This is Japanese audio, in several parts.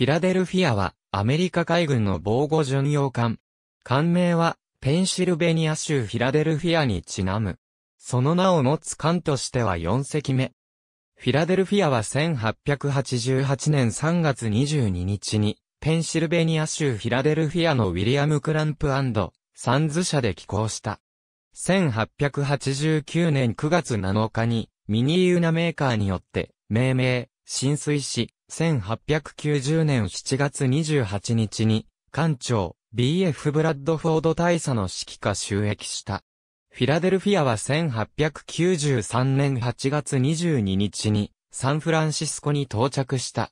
フィラデルフィアはアメリカ海軍の防護巡洋艦。艦名はペンシルベニア州フィラデルフィアにちなむ。その名を持つ艦としては4隻目。フィラデルフィアは1888年3月22日に、ペンシルベニア州フィラデルフィアのウィリアム・クランプサンズ社で寄港した。1889年9月7日に、ミニーユナメーカーによって、命名、浸水し、1890年7月28日に、艦長、B.F. ブラッドフォード大佐の指揮下収益した。フィラデルフィアは1893年8月22日に、サンフランシスコに到着した。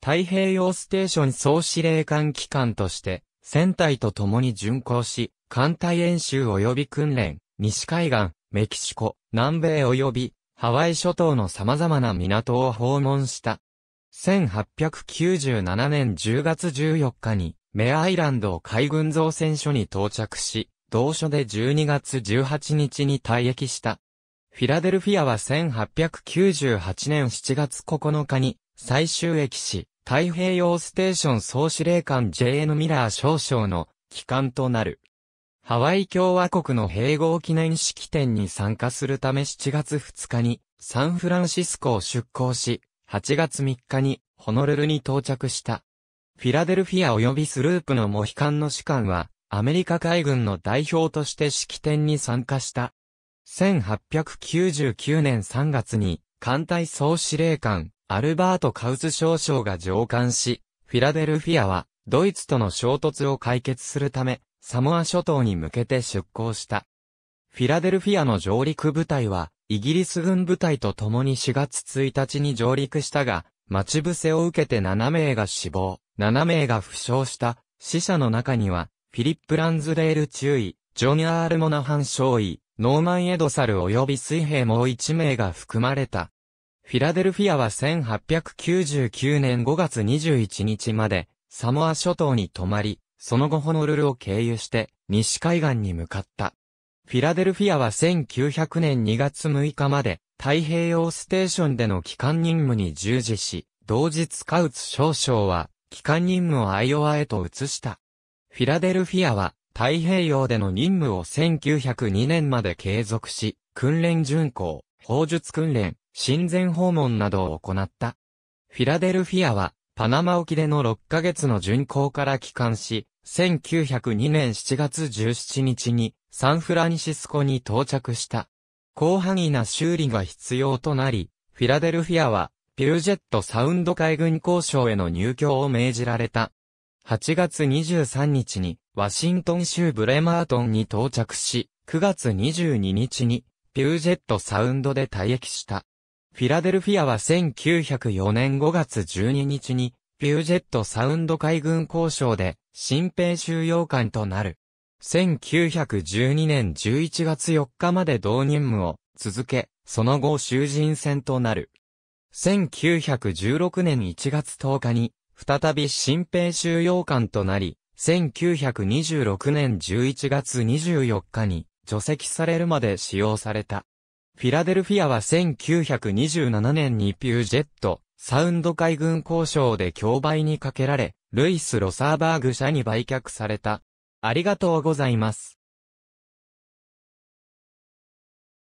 太平洋ステーション総司令官機関として、船隊と共に巡航し、艦隊演習及び訓練、西海岸、メキシコ、南米及び、ハワイ諸島の様々な港を訪問した。1897年10月14日に、メアイランド海軍造船所に到着し、同所で12月18日に退役した。フィラデルフィアは1898年7月9日に最終駅し、太平洋ステーション総司令官 JN ミラー少将の機関となる。ハワイ共和国の併合記念式典に参加するため7月2日にサンフランシスコを出港し、8月3日にホノルルに到着した。フィラデルフィア及びスループのモヒカンの士官は、アメリカ海軍の代表として式典に参加した。1899年3月に、艦隊総司令官、アルバート・カウズ少将が上官し、フィラデルフィアは、ドイツとの衝突を解決するため、サモア諸島に向けて出港した。フィラデルフィアの上陸部隊は、イギリス軍部隊と共に4月1日に上陸したが、待ち伏せを受けて7名が死亡、7名が負傷した、死者の中には、フィリップ・ランズレール中尉、ジョニアール・モナハン少尉、ノーマン・エドサル及び水兵もう1名が含まれた。フィラデルフィアは1899年5月21日まで、サモア諸島に泊まり、その後ホノルルを経由して、西海岸に向かった。フィラデルフィアは1900年2月6日まで太平洋ステーションでの機関任務に従事し、同日カウツ少将は機関任務をアイオワへと移した。フィラデルフィアは太平洋での任務を1902年まで継続し、訓練巡航、砲術訓練、親善訪問などを行った。フィラデルフィアはパナマ沖での6ヶ月の巡航から帰還し、1902年7月17日にサンフランシスコに到着した。広範囲な修理が必要となり、フィラデルフィアは、ピュージェットサウンド海軍交渉への入居を命じられた。8月23日に、ワシントン州ブレマートンに到着し、9月22日に、ピュージェットサウンドで退役した。フィラデルフィアは1904年5月12日に、ピュージェットサウンド海軍交渉で、新兵収容官となる。1912年11月4日まで同任務を続け、その後囚人戦となる。1916年1月10日に、再び新兵収容官となり、1926年11月24日に除籍されるまで使用された。フィラデルフィアは1927年にピュージェット、サウンド海軍交渉で競売にかけられ、ルイス・ロサーバーグ社に売却された。ありがとうございます。